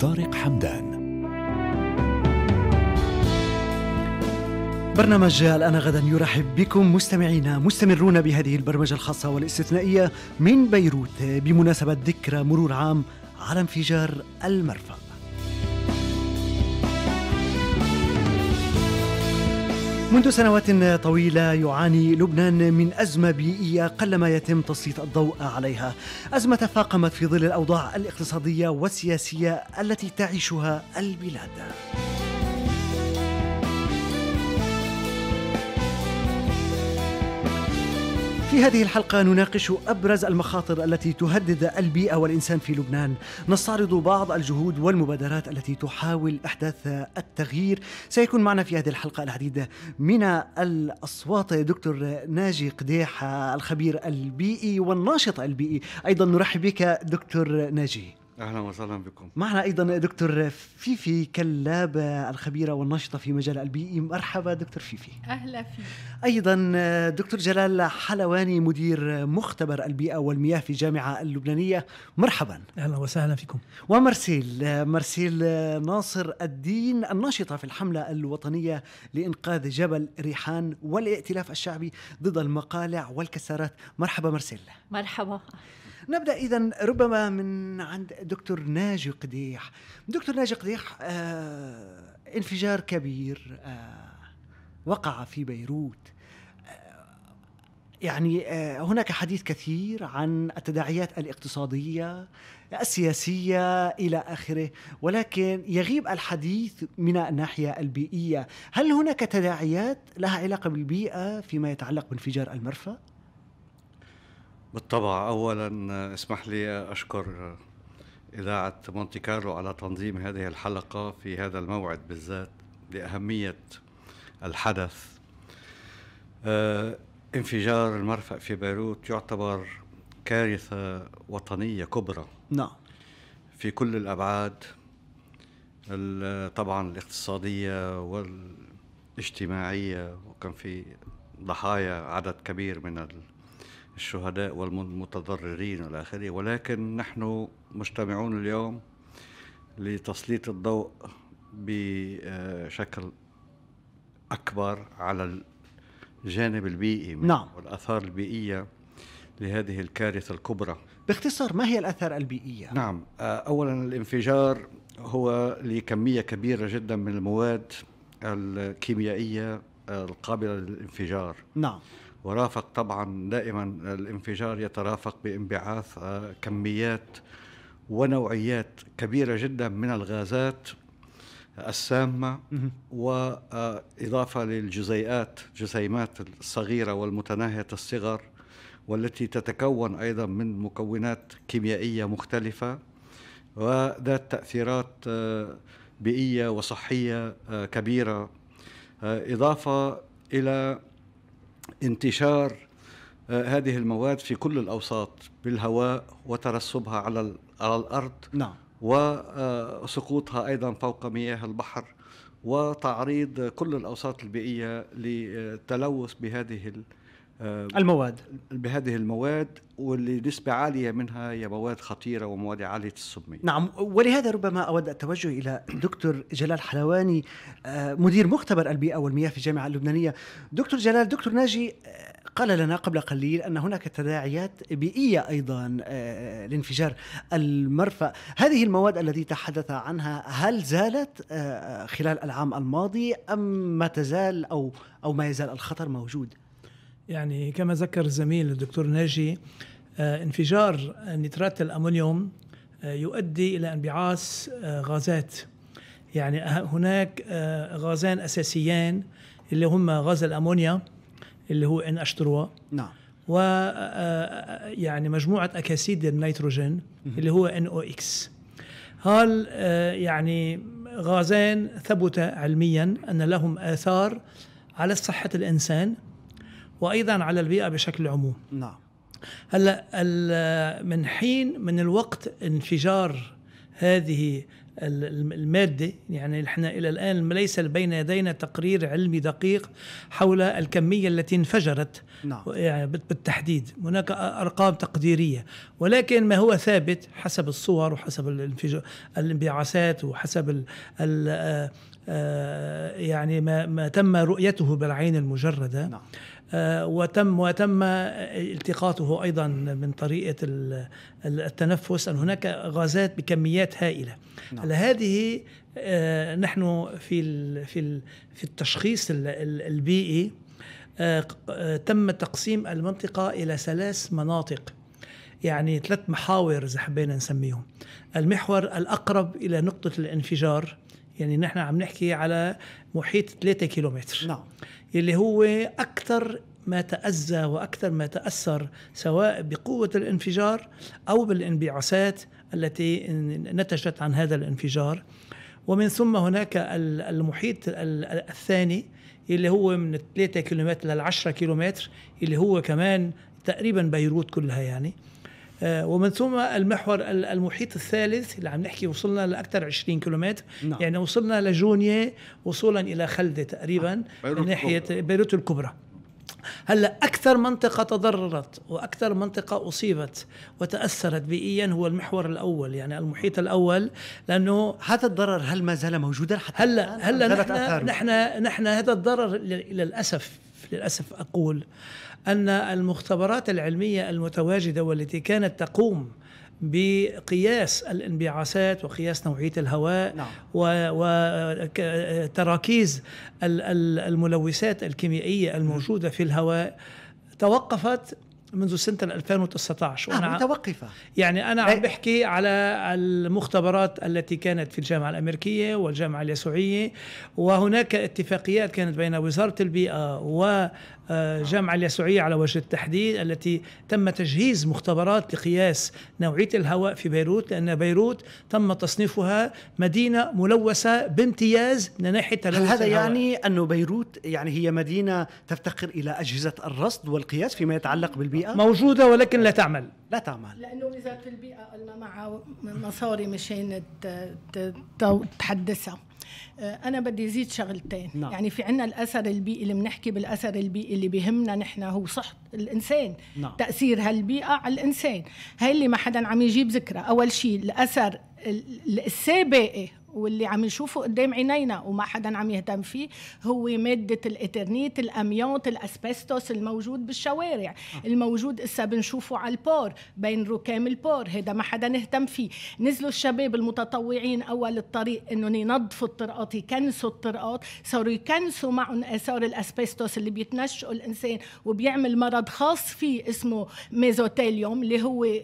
طارق حمدان برنامج الآن غدا يرحب بكم مستمعينا مستمرون بهذه البرمجة الخاصة والاستثنائية من بيروت بمناسبة ذكرى مرور عام على انفجار المرفأ منذ سنوات طويلة يعاني لبنان من أزمة بيئية قلما يتم تسليط الضوء عليها أزمة تفاقمت في ظل الأوضاع الاقتصادية والسياسية التي تعيشها البلاد في هذه الحلقة نناقش أبرز المخاطر التي تهدد البيئة والإنسان في لبنان نستعرض بعض الجهود والمبادرات التي تحاول إحداث التغيير سيكون معنا في هذه الحلقة العديد من الأصوات دكتور ناجي قديح الخبير البيئي والناشط البيئي أيضا نرحب بك دكتور ناجي اهلا وسهلا بكم معنا ايضا دكتور فيفي كلاب الخبيره والناشطه في مجال البيئي مرحبا دكتور فيفي اهلا فيك ايضا دكتور جلال حلواني مدير مختبر البيئه والمياه في الجامعه اللبنانيه مرحبا اهلا وسهلا فيكم ومرسيل مرسيل ناصر الدين الناشطه في الحمله الوطنيه لانقاذ جبل ريحان والائتلاف الشعبي ضد المقالع والكسارات مرحبا مرسيل مرحبا نبدا اذا ربما من عند دكتور ناجي قديح دكتور ناجي قديح آه انفجار كبير آه وقع في بيروت آه، يعني آه، هناك حديث كثير عن التداعيات الاقتصاديه السياسيه الى اخره ولكن يغيب الحديث من الناحيه البيئيه هل هناك تداعيات لها علاقه بالبيئه فيما يتعلق بانفجار المرفأ بالطبع أولا اسمح لي أشكر إذاعة مونتي كارلو على تنظيم هذه الحلقة في هذا الموعد بالذات لأهمية الحدث آه، انفجار المرفأ في بيروت يعتبر كارثة وطنية كبرى نعم في كل الأبعاد طبعا الاقتصادية والاجتماعية وكان في ضحايا عدد كبير من الشهداء والمتضررين إلى اخره ولكن نحن مجتمعون اليوم لتسليط الضوء بشكل اكبر على الجانب البيئي نعم والاثار البيئيه لهذه الكارثه الكبرى باختصار ما هي الاثار البيئيه نعم آه، اولا الانفجار هو لكميه كبيره جدا من المواد الكيميائيه آه، القابله للانفجار نعم ورافق طبعا دائما الانفجار يترافق بانبعاث آه، كميات ونوعيات كبيرة جدا من الغازات السامة وإضافة للجزيئات جسيمات الصغيرة والمتناهية الصغر والتي تتكون أيضا من مكونات كيميائية مختلفة وذات تأثيرات آه، بيئية وصحية آه، كبيرة إضافة إلى انتشار آه، هذه المواد في كل الأوساط بالهواء وترسبها على على الأرض نعم وسقوطها آه، أيضا فوق مياه البحر وتعريض كل الأوساط البيئية للتلوث بهذه آه، المواد بهذه المواد واللي نسبة عالية منها هي مواد خطيرة ومواد عالية السمية نعم ولهذا ربما أود التوجه إلى دكتور جلال حلواني آه، مدير مختبر البيئة والمياه في الجامعة اللبنانية دكتور جلال دكتور ناجي آه، قال لنا قبل قليل أن هناك تداعيات بيئية أيضا لانفجار المرفأ هذه المواد التي تحدث عنها هل زالت خلال العام الماضي أم ما تزال أو, أو ما يزال الخطر موجود؟ يعني كما ذكر الزميل الدكتور ناجي آه، انفجار نترات الامونيوم آه، يؤدي الى انبعاث آه، غازات يعني هناك غازان اساسيان اللي هما غاز الامونيا اللي هو ان اشتروا نعم و يعني مجموعه اكاسيد النيتروجين اللي هو ان او اكس هال يعني غازان ثبت علميا ان لهم اثار على صحه الانسان وايضا على البيئه بشكل عموم نعم هلا من حين من الوقت انفجار هذه المادة يعني نحن إلى الآن ليس بين يدينا تقرير علمي دقيق حول الكمية التي انفجرت نعم. يعني بالتحديد هناك أرقام تقديرية ولكن ما هو ثابت حسب الصور وحسب الانبعاثات وحسب الـ الـ آه، آه، يعني ما, ما تم رؤيته بالعين المجردة نعم. آه، وتم وتم التقاطه ايضا من طريقه التنفس ان هناك غازات بكميات هائله نعم. هذه آه، نحن في في في التشخيص البيئي آه، تم تقسيم المنطقه الى ثلاث مناطق يعني ثلاث محاور اذا حبينا نسميهم المحور الأقرب إلى نقطة الانفجار يعني نحن عم نحكي على محيط 3 كيلومتر نعم اللي هو أكثر ما تأذى وأكثر ما تأثر سواء بقوة الانفجار أو بالانبعاثات التي نتجت عن هذا الانفجار ومن ثم هناك المحيط الثاني اللي هو من 3 كيلومتر لل 10 كيلومتر اللي هو كمان تقريبا بيروت كلها يعني آه، ومن ثم المحور المحيط الثالث اللي عم نحكي وصلنا لاكثر 20 كيلومتر نعم. يعني وصلنا لجونيه وصولا الى خلده تقريبا نعم. بيروت من ناحيه الكبرى. بيروت الكبرى هلا اكثر منطقه تضررت واكثر منطقه اصيبت وتاثرت بيئيا هو المحور الاول يعني المحيط الاول لانه هذا الضرر هل ما زال موجودا حتى هلا هلا نحن, نحن نحن هذا الضرر للاسف للاسف اقول ان المختبرات العلميه المتواجده والتي كانت تقوم بقياس الانبعاثات وقياس نوعية الهواء نعم. وتراكيز الملوثات الكيميائية الموجودة في الهواء توقفت منذ سنة 2019 نعم، وأنا آه متوقفة يعني أنا عم بحكي على المختبرات التي كانت في الجامعة الأمريكية والجامعة اليسوعية وهناك اتفاقيات كانت بين وزارة البيئة وجامعه اليسوعية على وجه التحديد التي تم تجهيز مختبرات لقياس نوعية الهواء في بيروت لأن بيروت تم تصنيفها مدينة ملوثة بامتياز من ناحية هل هذا الهواء. يعني أنه بيروت يعني هي مدينة تفتقر إلى أجهزة الرصد والقياس فيما يتعلق بالبيئة البيئه موجوده ولكن لا تعمل لا تعمل لانه وزاره البيئه قلنا معها مصاري مشان تحدثها آه، انا بدي زيد شغلتين نعم. يعني في عنا الاثر البيئي اللي بنحكي بالاثر البيئي اللي بيهمنا نحن هو صحه الانسان نعم. تاثير هالبيئه على الانسان هاي اللي ما حدا عم يجيب ذكرى اول شيء الاثر السابقي واللي عم نشوفه قدام عينينا وما حدا عم يهتم فيه هو مادة الإترنيت الأميونت الأسبستوس الموجود بالشوارع آه. الموجود إسا بنشوفه على البور بين ركام البور هذا ما حدا اهتم فيه نزلوا الشباب المتطوعين أول الطريق إنهم ينظفوا الطرقات يكنسوا الطرقات صاروا يكنسوا معهم آثار الأسبستوس اللي بيتنشئوا الإنسان وبيعمل مرض خاص فيه اسمه ميزوتيليوم اللي هو آه،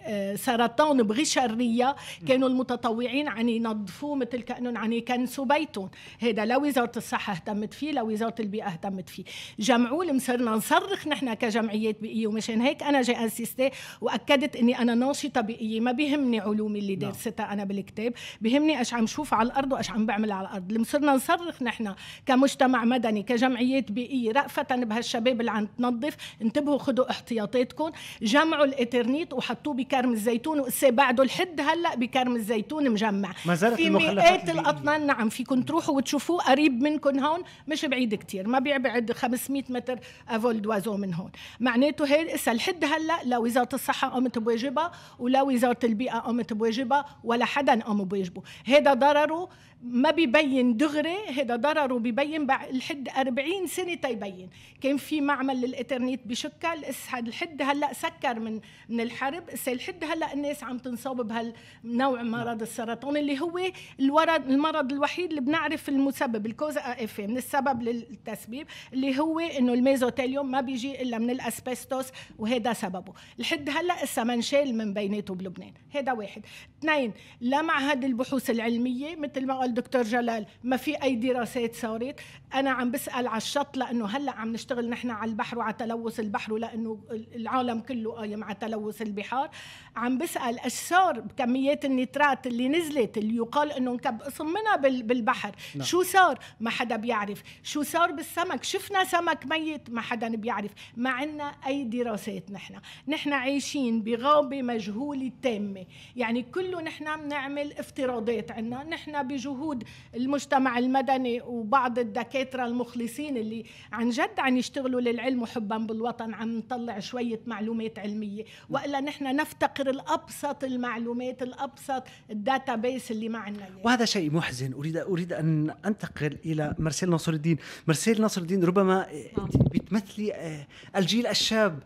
آه، سرطان بغشة الرية كانوا المتطوعين عن ينظفوا يموتوا مثل كانهم عم يكنسوا بيتهم هذا لا وزاره الصحه اهتمت فيه لا وزاره البيئه اهتمت فيه جمعوا اللي صرنا نصرخ نحن كجمعيات بيئيه ومشان هيك انا جي انسيستي واكدت اني انا ناشطه بيئيه ما بيهمني علومي اللي نعم. دارستها انا بالكتاب بيهمني ايش عم شوف على الارض وايش عم بعمل على الارض اللي صرنا نصرخ نحن كمجتمع مدني كجمعيات بيئيه رأفة بهالشباب اللي عم تنظف انتبهوا خذوا احتياطاتكم جمعوا الانترنت وحطوه بكرم الزيتون وقسي بعده لحد هلا بكرم الزيتون مجمع ما زالت مئات الاطنان نعم فيكم تروحوا وتشوفوه قريب منكم هون مش بعيد كتير ما بيبعد 500 متر افول دوازو من هون معناته هي اسا لحد هلا لا وزاره الصحه قامت بواجبها ولا وزاره البيئه قامت بواجبها ولا حدا قام بواجبه هذا ضرره ما ببين دغري هذا ضرره ببين لحد 40 سنه تيبين كان في معمل للانترنت بشكل اسعد لحد هلا سكر من من الحرب اسا لحد هلا الناس عم تنصاب بهالنوع مرض السرطان اللي هو الورد المرض الوحيد اللي بنعرف المسبب الكوز اف من السبب للتسبيب اللي هو انه الميزوتيليوم ما بيجي الا من الاسبستوس وهذا سببه لحد هلا اسا ما انشال من بيناته بلبنان هذا واحد اثنين لا البحوث العلميه مثل ما سؤال دكتور جلال ما في اي دراسات صارت انا عم بسال على الشط لانه هلا عم نشتغل نحن على البحر وعلى تلوث البحر ولانه العالم كله قايم على تلوث البحار عم بسال ايش صار بكميات النترات اللي نزلت اللي يقال انه انكب قسم منها بالبحر نعم. شو صار ما حدا بيعرف شو صار بالسمك شفنا سمك ميت ما حدا بيعرف ما عندنا اي دراسات نحن نحن عايشين بغابه مجهوله تامه يعني كله نحن بنعمل افتراضات عنا نحن بجهود جهود المجتمع المدني وبعض الدكاتره المخلصين اللي عن جد عم يشتغلوا للعلم وحبا بالوطن عم نطلع شويه معلومات علميه والا نحن نفتقر الابسط المعلومات الابسط الداتا بيس اللي معنا يعني. وهذا شيء محزن اريد اريد ان انتقل الى مرسيل ناصر الدين مرسيل ناصر الدين ربما نعم. بتمثلي آه، الجيل الشاب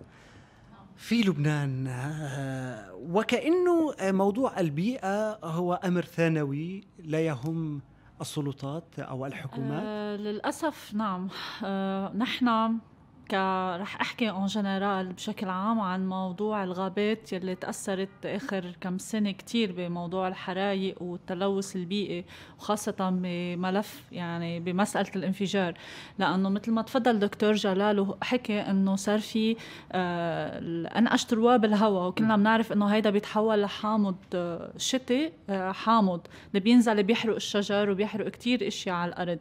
في لبنان آه، وكأنه آه، موضوع البيئة هو أمر ثانوي لا يهم السلطات أو الحكومات آه للأسف نعم آه نحن ك رح احكي اون جنرال بشكل عام عن موضوع الغابات يلي تاثرت اخر كم سنه كتير بموضوع الحرايق والتلوث البيئي وخاصه بملف يعني بمساله الانفجار لانه مثل ما تفضل دكتور جلال وحكي انه صار في آه انقش ترواه الهواء وكلنا بنعرف انه هيدا بيتحول لحامض آه، شتي آه حامض اللي بينزل بيحرق الشجر وبيحرق كتير اشياء على الارض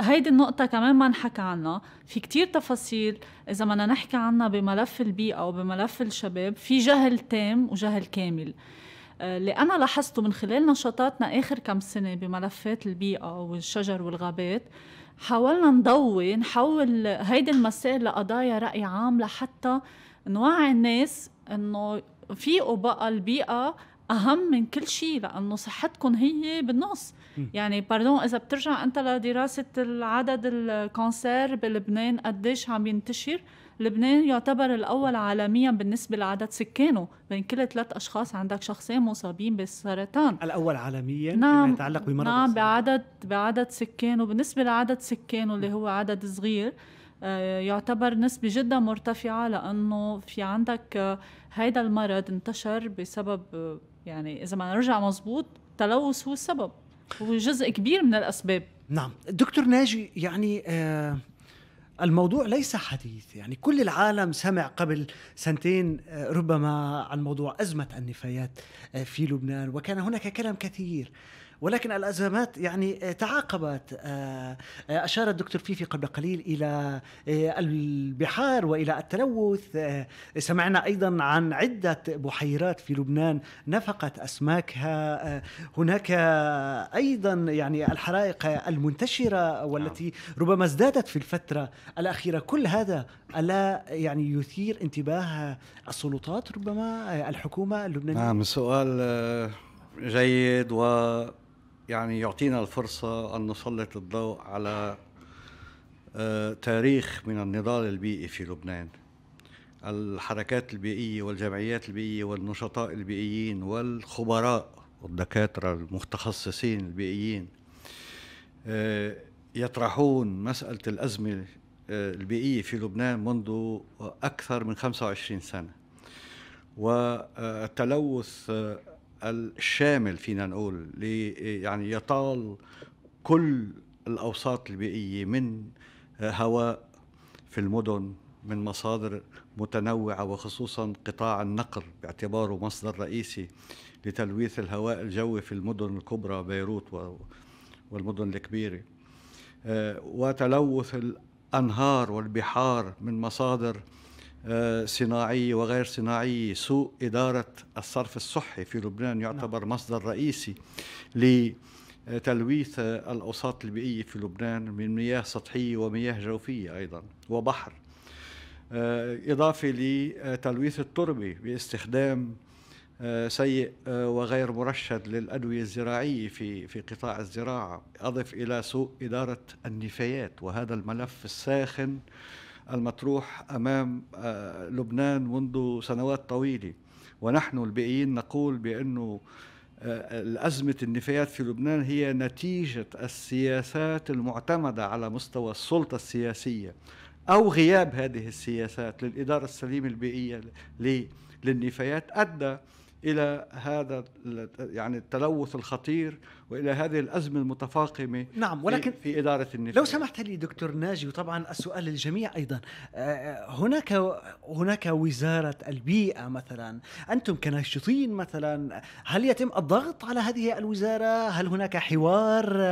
هيدي النقطة كمان ما انحكى عنها في كتير تفاصيل إذا بدنا نحكي عنها بملف البيئة وبملف الشباب في جهل تام وجهل كامل آه، اللي أنا لاحظته من خلال نشاطاتنا آخر كم سنة بملفات البيئة والشجر والغابات حاولنا نضوي نحول هيدي المسائل لقضايا رأي عام لحتى نوعي الناس انه في بقى البيئة أهم من كل شيء لأنه صحتكم هي بالنص يعني باردون اذا بترجع انت لدراسه العدد الكونسير بلبنان قديش عم ينتشر لبنان يعتبر الاول عالميا بالنسبه لعدد سكانه بين كل ثلاث اشخاص عندك شخصين مصابين بالسرطان الاول عالميا نعم فيما يتعلق بمرض نعم السرطان. بعدد بعدد سكانه بالنسبه لعدد سكانه اللي هو عدد صغير آه، يعتبر نسبة جدا مرتفعة لأنه في عندك آه، هيدا المرض انتشر بسبب آه، يعني إذا ما نرجع مزبوط تلوث هو السبب هو جزء كبير من الاسباب نعم دكتور ناجي يعني آه الموضوع ليس حديث يعني كل العالم سمع قبل سنتين آه، ربما عن موضوع أزمة النفايات آه، في لبنان وكان هناك كلام كثير ولكن الازمات يعني آه، تعاقبت آه، آه، اشار الدكتور فيفي قبل قليل الى البحار والى التلوث سمعنا ايضا عن عده بحيرات في لبنان نفقت اسماكها هناك ايضا يعني الحرائق المنتشره والتي نعم. ربما ازدادت في الفتره الاخيره كل هذا الا يعني يثير انتباه السلطات ربما الحكومه اللبنانيه نعم سؤال جيد و يعني يعطينا الفرصة أن نسلط الضوء على آه، تاريخ من النضال البيئي في لبنان الحركات البيئية والجمعيات البيئية والنشطاء البيئيين والخبراء والدكاترة المتخصصين البيئيين آه، يطرحون مسألة الأزمة آه، البيئية في لبنان منذ أكثر من 25 سنة والتلوث الشامل فينا نقول يعني يطال كل الاوساط البيئيه من هواء في المدن من مصادر متنوعه وخصوصا قطاع النقل باعتباره مصدر رئيسي لتلويث الهواء الجوي في المدن الكبرى بيروت والمدن الكبيره آه، وتلوث الانهار والبحار من مصادر صناعية وغير صناعية سوء إدارة الصرف الصحي في لبنان يعتبر نعم. مصدر رئيسي لتلويث الأوساط البيئية في لبنان من مياه سطحية ومياه جوفية أيضا وبحر آه، إضافة لتلويث التربة باستخدام آه، سيء آه، وغير مرشد للأدوية الزراعية في في قطاع الزراعة أضف إلى سوء إدارة النفايات وهذا الملف الساخن المطروح امام آه، لبنان منذ سنوات طويله ونحن البيئيين نقول بانه آه، أزمة النفايات في لبنان هي نتيجة السياسات المعتمدة على مستوى السلطة السياسية أو غياب هذه السياسات للإدارة السليمة البيئية للنفايات أدى الى هذا يعني التلوث الخطير والى هذه الازمه المتفاقمه نعم ولكن في اداره النفايات لو سمحت لي دكتور ناجي وطبعا السؤال للجميع ايضا آه، هناك هناك وزاره البيئه مثلا انتم كناشطين مثلا هل يتم الضغط على هذه الوزاره هل هناك حوار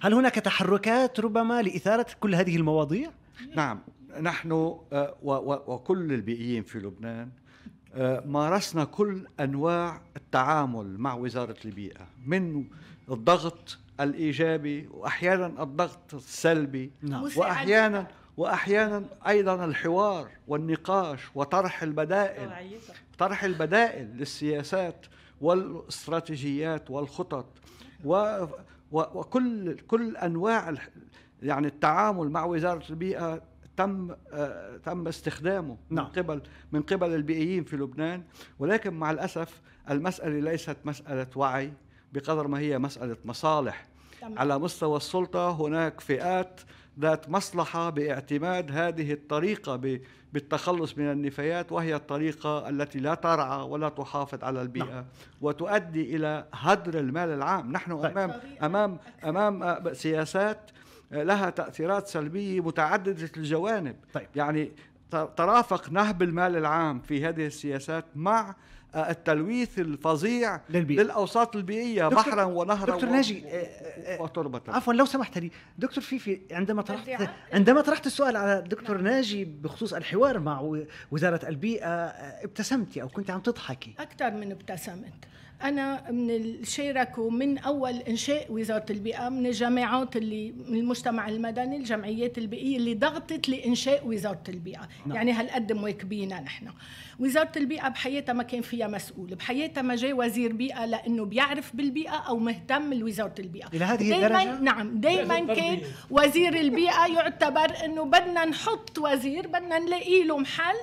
هل هناك تحركات ربما لاثاره كل هذه المواضيع نعم نحن آه، وكل البيئيين في لبنان آه، مارسنا كل انواع التعامل مع وزاره البيئه من الضغط الايجابي واحيانا الضغط السلبي نعم. واحيانا واحيانا ايضا الحوار والنقاش وطرح البدائل طرح البدائل للسياسات والاستراتيجيات والخطط و وكل كل انواع يعني التعامل مع وزاره البيئه تم آه، تم استخدامه نعم. من قبل من قبل البيئيين في لبنان ولكن مع الاسف المساله ليست مساله وعي بقدر ما هي مساله مصالح تمام. على مستوى السلطه هناك فئات ذات مصلحه باعتماد هذه الطريقه بالتخلص من النفايات وهي الطريقه التي لا ترعى ولا تحافظ على البيئه نعم. وتؤدي الى هدر المال العام نحن طيب. امام امام امام آه، سياسات لها تاثيرات سلبيه متعدده الجوانب طيب. يعني ترافق نهب المال العام في هذه السياسات مع آه، التلويث الفظيع للبيئة. للاوساط البيئيه بحرا ونهرا دكتور و... ناجي آه، آه، وتربه عفوا لو سمحت لي دكتور فيفي عندما طرحت عندما طرحت السؤال على دكتور نعم. ناجي بخصوص الحوار مع وزاره البيئه ابتسمتي او كنت عم تضحكي اكثر من ابتسمت انا من اللي شاركوا من اول انشاء وزاره البيئه من الجماعات اللي من المجتمع المدني الجمعيات البيئيه اللي ضغطت لانشاء وزاره البيئه نعم. يعني هالقد مواكبينا نحن وزاره البيئه بحياتها ما كان فيها مسؤول بحياتها ما جاء وزير بيئه لانه بيعرف بالبيئه او مهتم لوزاره البيئه الى هذه دايماً الدرجه نعم دائما كان وزير البيئه يعتبر انه بدنا نحط وزير بدنا نلاقي له محل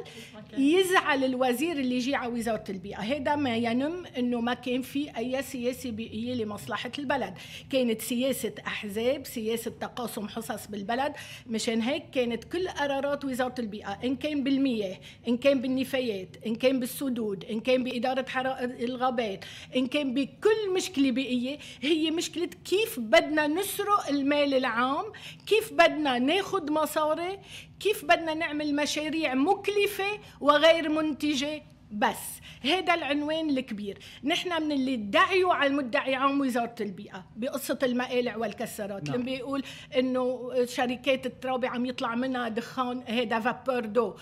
يزعل الوزير اللي يجي على وزاره البيئه هذا ما ينم انه ما كان كان في أي سياسة بيئية لمصلحة البلد كانت سياسة أحزاب سياسة تقاسم حصص بالبلد مشان هيك كانت كل قرارات وزارة البيئة إن كان بالمياه إن كان بالنفايات إن كان بالسدود إن كان بإدارة حرائق الغابات إن كان بكل مشكلة بيئية هي مشكلة كيف بدنا نسرق المال العام كيف بدنا ناخذ مصاري كيف بدنا نعمل مشاريع مكلفة وغير منتجة بس هذا العنوان الكبير نحن من اللي ادعيوا على المدعي عام وزارة البيئة بقصة المقالع والكسرات نعم. لما بيقول انه شركات الترابي عم يطلع منها دخان هذا فابور دو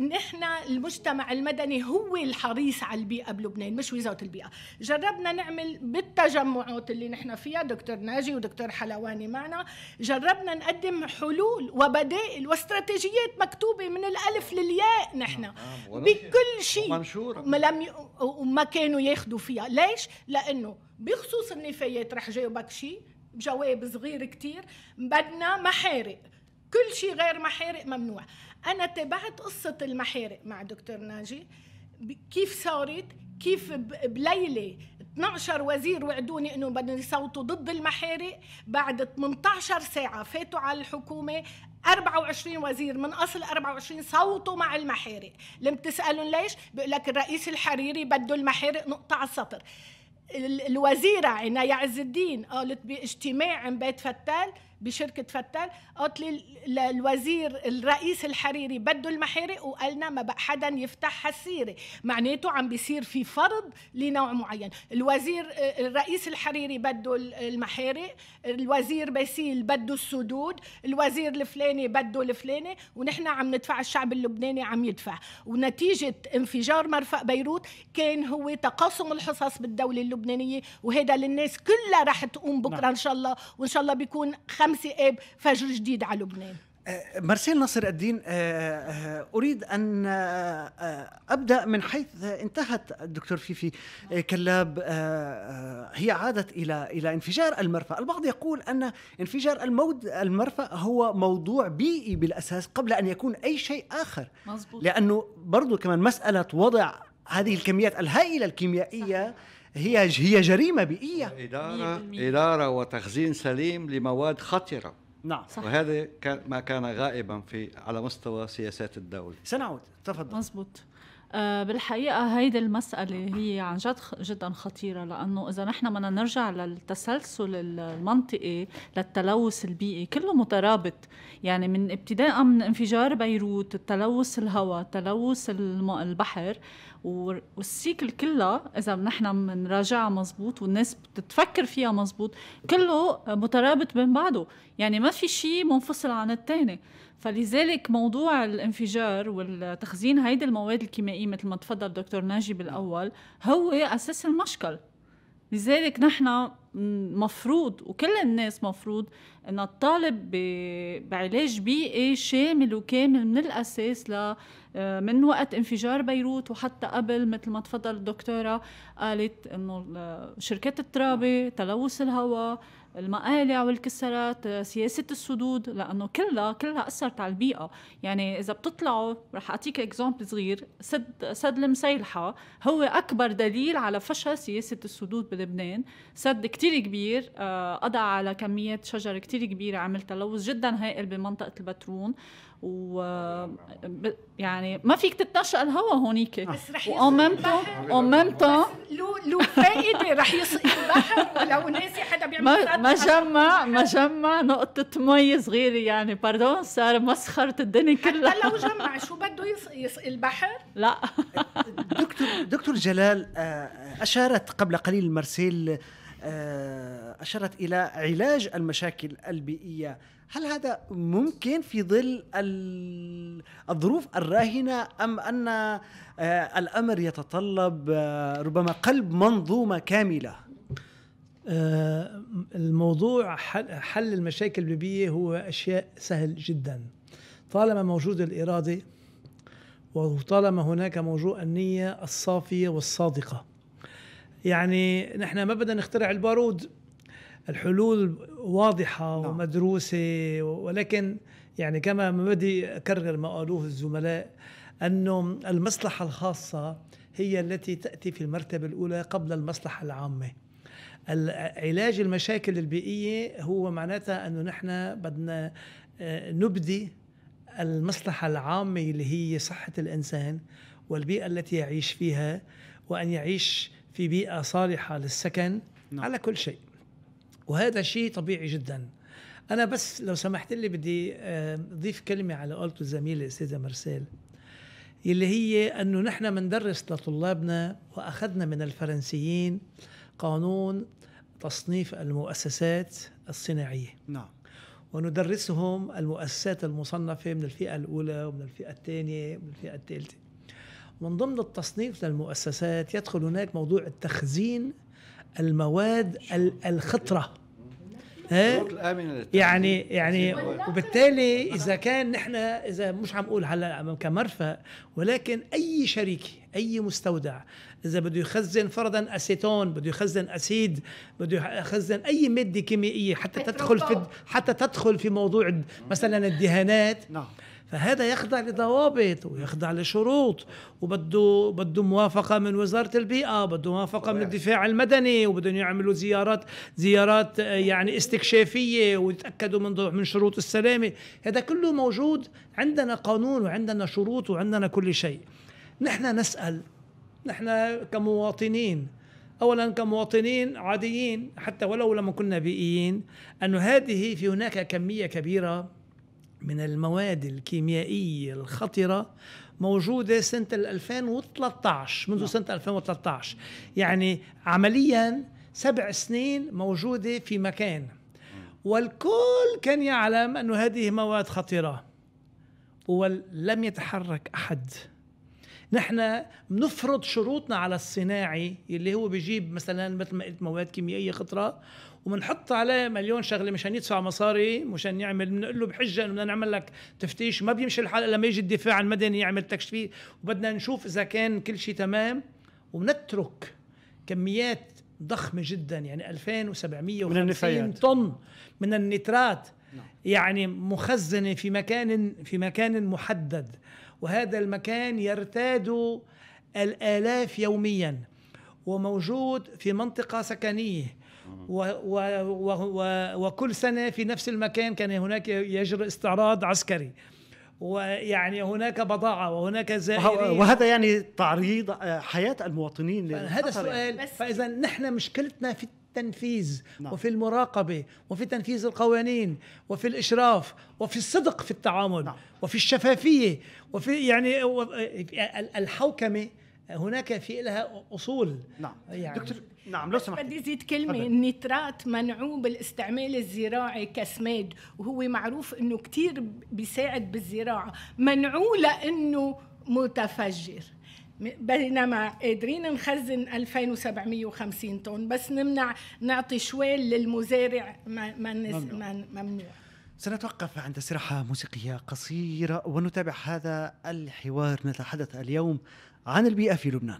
نحن المجتمع المدني هو الحريص على البيئة بلبنان مش وزارة البيئة جربنا نعمل بالتجمعات اللي نحن فيها دكتور ناجي ودكتور حلواني معنا جربنا نقدم حلول وبدائل واستراتيجيات مكتوبة من الألف للياء نحن نعم. نعم، بكل شيء نعم. مهجوره وما لم ي... وما كانوا ياخذوا فيها ليش لانه بخصوص النفايات رح جاوبك شيء بجواب صغير كتير بدنا محارق كل شيء غير محارق ممنوع انا تابعت قصه المحارق مع دكتور ناجي كيف صارت كيف بليله 12 وزير وعدوني انه بدهم يصوتوا ضد المحارق بعد 18 ساعه فاتوا على الحكومه 24 وزير من اصل 24 صوتوا مع المحارق لم تسالهم ليش بيقول لك الرئيس الحريري بده المحارق نقطه على السطر الوزيره عناية عز الدين قالت باجتماع بيت فتال بشركه فتال قلت لي الوزير الرئيس الحريري بده المحارق وقالنا ما بقى حدا يفتح السيره معناته عم بيصير في فرض لنوع معين الوزير الرئيس الحريري بده المحارق الوزير باسيل بده السدود الوزير الفلاني بده الفلاني ونحن عم ندفع الشعب اللبناني عم يدفع ونتيجه انفجار مرفق بيروت كان هو تقاسم الحصص بالدوله اللبنانيه وهذا للناس كلها رح تقوم بكره نعم. ان شاء الله وان شاء الله بيكون خمسة إيه آب فجر جديد على لبنان أه، مارسيل نصر الدين أه، أه، اريد ان ابدا من حيث انتهت الدكتور فيفي كلاب هي عادت الى الى انفجار المرفأ، البعض يقول ان انفجار المود المرفأ هو موضوع بيئي بالاساس قبل ان يكون اي شيء اخر مزبوط. لانه برضه كمان مساله وضع هذه الكميات الهائله الكيميائيه صحيح. هي هي جريمه بيئيه اداره اداره وتخزين سليم لمواد خطره نعم صح. وهذا ما كان غائبا في على مستوى سياسات الدولة سنعود تفضل مزبوط آه، بالحقيقة هيدي المسألة هي عن جد جدا خطيرة لأنه إذا نحن بدنا نرجع للتسلسل المنطقي للتلوث البيئي كله مترابط يعني من ابتداء من انفجار بيروت تلوث الهواء تلوث البحر والسيكل كلها اذا نحن بنراجعها مزبوط والناس بتتفكر فيها مزبوط كله مترابط بين بعضه يعني ما في شيء منفصل عن الثاني فلذلك موضوع الانفجار والتخزين هيدي المواد الكيميائيه مثل ما تفضل دكتور ناجي بالاول هو اساس المشكل لذلك نحن مفروض وكل الناس مفروض انها تطالب بعلاج بيئي شامل وكامل من الاساس ل من وقت انفجار بيروت وحتى قبل مثل ما تفضل الدكتوره قالت انه شركات الترابي تلوث الهواء المقالع والكسرات آه، سياسة السدود لأنه كلها كلها أثرت على البيئة يعني إذا بتطلعوا رح أعطيك إكزامبل صغير سد سد المسيلحة هو أكبر دليل على فشل سياسة السدود بلبنان سد كتير كبير آه، قضى على كمية شجر كتير كبيرة عمل تلوث جدا هائل بمنطقة البترون و يعني ما فيك تتنشأ الهوا هونيك بس رح وقممته قممته لو لو فائده رح يصير البحر ولو ناسي حدا بيعمل ما, جمع ما جمع نقطة مي صغيرة يعني باردون صار مسخرة الدنيا كلها حتى لو جمع شو بده يسقي البحر؟ لا دكتور دكتور جلال آه، أشارت قبل قليل مرسيل آه، أشرت إلى علاج المشاكل البيئية هل هذا ممكن في ظل الظروف الراهنة أم أن آه، الأمر يتطلب آه، ربما قلب منظومة كاملة؟ الموضوع حل المشاكل البيئية هو أشياء سهل جدا طالما موجود الإرادة وطالما هناك موجود النية الصافية والصادقة يعني نحن ما بدنا نخترع البارود الحلول واضحة نعم. ومدروسة ولكن يعني كما ما بدي أكرر ما قالوه الزملاء أنه المصلحة الخاصة هي التي تأتي في المرتبة الأولى قبل المصلحة العامة علاج المشاكل البيئية هو معناتها أنه نحن بدنا آه، نبدي المصلحة العامة اللي هي صحة الإنسان والبيئة التي يعيش فيها وأن يعيش في بيئه صالحه للسكن نعم. على كل شيء وهذا شيء طبيعي جدا انا بس لو سمحت لي بدي اضيف آه، كلمه على قولته الزميلة استاذه مرسيل اللي هي انه نحن بندرس لطلابنا واخذنا من الفرنسيين قانون تصنيف المؤسسات الصناعيه نعم وندرسهم المؤسسات المصنفة من الفئة الأولى ومن الفئة الثانية ومن الفئة الثالثة من ضمن التصنيف للمؤسسات يدخل هناك موضوع التخزين المواد الخطره يعني يعني وبالتالي اذا كان نحن اذا مش عم اقول هلا كمرفأ ولكن اي شريك اي مستودع اذا بده يخزن فرضا اسيتون بده يخزن اسيد بده يخزن اي ماده كيميائيه حتى تدخل في حتى تدخل في موضوع مثلا الدهانات نعم فهذا يخضع لضوابط ويخضع لشروط وبده بده موافقه من وزاره البيئه بده موافقه من الدفاع المدني وبدهم يعملوا زيارات زيارات آه، يعني استكشافيه ويتاكدوا من من شروط السلامه هذا كله موجود عندنا قانون وعندنا شروط وعندنا كل شيء نحن نسال نحن كمواطنين اولا كمواطنين عاديين حتى ولو لما كنا بيئيين انه هذه في هناك كميه كبيره من المواد الكيميائية الخطرة موجودة سنة 2013 منذ نعم. سنة 2013 يعني عمليا سبع سنين موجودة في مكان والكل كان يعلم أن هذه مواد خطرة ولم يتحرك أحد نحن بنفرض شروطنا على الصناعي اللي هو بيجيب مثلا مثل ما قلت مواد كيميائيه خطره وبنحط عليه مليون شغله مشان يدفع مصاري مشان يعمل بنقول له بحجه انه بدنا نعمل لك تفتيش ما بيمشي الحال الا ما يجي الدفاع المدني يعمل تكشفيه وبدنا نشوف اذا كان كل شيء تمام وبنترك كميات ضخمه جدا يعني 2750 طن من النترات نعم. يعني مخزنه في مكان في مكان محدد وهذا المكان يرتاد الالاف يوميا وموجود في منطقة سكنية و و و وكل سنة في نفس المكان كان هناك يجري استعراض عسكري ويعني هناك بضاعة وهناك زائرين وهذا يعني تعريض آه، حياة المواطنين هذا السؤال فإذا نحن مشكلتنا في التنفيذ نعم. وفي المراقبة وفي تنفيذ القوانين وفي الإشراف وفي الصدق في التعامل نعم. وفي الشفافية وفي يعني آه، آه، الحوكمة هناك في لها اصول نعم يعني دكتور نعم لو سمحت بدي زيد كلمه أبداً. النترات منعوه بالاستعمال الزراعي كسماد وهو معروف انه كثير بيساعد بالزراعه منعوه لانه متفجر بينما قادرين نخزن 2750 طن بس نمنع نعطي شوال للمزارع ما ممنوع, ممنوع. سنتوقف عند سرحة موسيقية قصيرة ونتابع هذا الحوار نتحدث اليوم عن البيئة في لبنان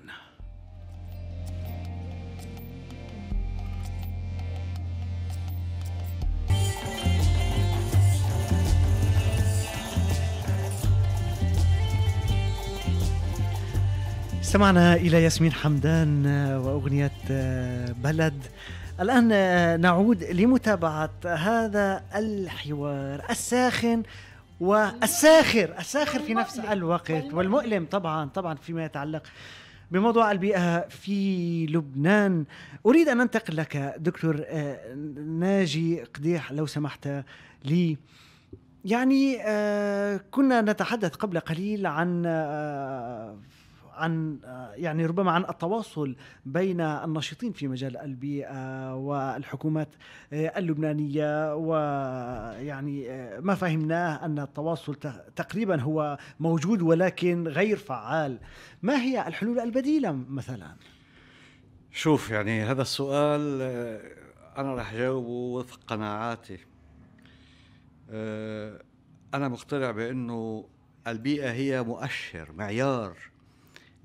استمعنا إلى ياسمين حمدان وأغنية بلد الآن نعود لمتابعة هذا الحوار الساخن والساخر الساخر في نفس الوقت والمؤلم طبعا طبعا فيما يتعلق بموضوع البيئة في لبنان أريد أن أنتقل لك دكتور آه، ناجي قديح لو سمحت لي يعني آه، كنا نتحدث قبل قليل عن آه، عن يعني ربما عن التواصل بين الناشطين في مجال البيئه والحكومات آه، اللبنانيه ويعني آه، ما فهمناه ان التواصل تقريبا هو موجود ولكن غير فعال ما هي الحلول البديله مثلا شوف يعني هذا السؤال آه، انا راح جاوبه وفق قناعاتي انا مقتنع بانه البيئه هي مؤشر معيار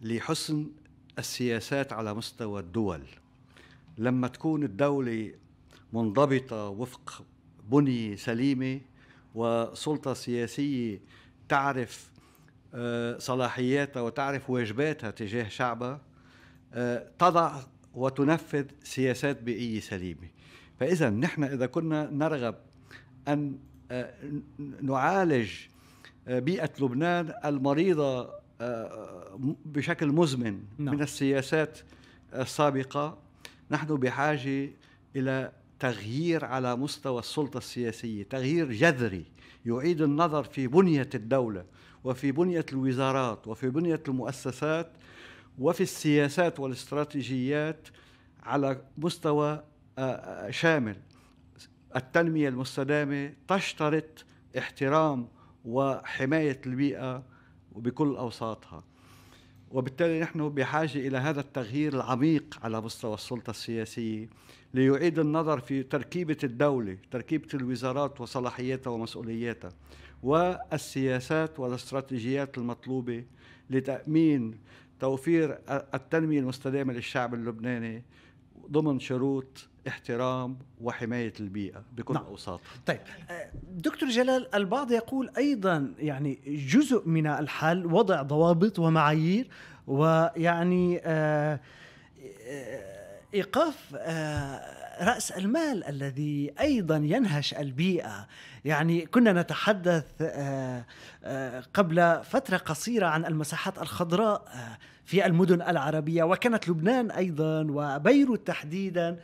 لحسن السياسات على مستوى الدول لما تكون الدولة منضبطة وفق بنية سليمة وسلطة سياسية تعرف آه، صلاحياتها وتعرف واجباتها تجاه شعبها آه، تضع وتنفذ سياسات بيئية سليمة فإذا نحن إذا كنا نرغب أن آه، نعالج بيئة لبنان المريضة آه، آه، آه، بشكل مزمن نعم. من السياسات السابقه نحن بحاجه الى تغيير على مستوى السلطه السياسيه تغيير جذري يعيد النظر في بنيه الدوله وفي بنيه الوزارات وفي بنيه المؤسسات وفي السياسات والاستراتيجيات على مستوى شامل التنميه المستدامه تشترط احترام وحمايه البيئه وبكل أوساطها وبالتالي نحن بحاجة إلى هذا التغيير العميق على مستوى السلطة السياسية ليعيد النظر في تركيبة الدولة تركيبة الوزارات وصلاحياتها ومسؤولياتها والسياسات والاستراتيجيات المطلوبة لتأمين توفير التنمية المستدامة للشعب اللبناني ضمن شروط احترام وحماية البيئة بكل نعم. أوساطها طيب آه، دكتور جلال البعض يقول أيضا يعني جزء من الحل وضع ضوابط ومعايير ويعني آه, آه، إيقاف آه رأس المال الذي أيضا ينهش البيئة يعني كنا نتحدث آه، آه، قبل فترة قصيرة عن المساحات الخضراء آه، في المدن العربية وكانت لبنان أيضا وبيروت تحديدا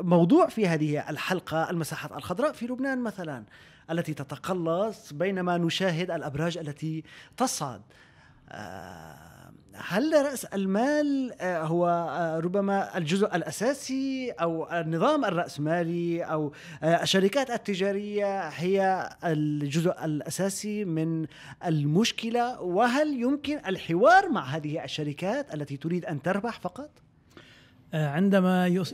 موضوع في هذه الحلقة المساحات الخضراء في لبنان مثلا التي تتقلص بينما نشاهد الأبراج التي تصعد هل رأس المال آه، هو آه، ربما الجزء الأساسي أو النظام الرأسمالي أو آه، الشركات التجارية هي الجزء الأساسي من المشكلة وهل يمكن الحوار مع هذه الشركات التي تريد أن تربح فقط؟ عندما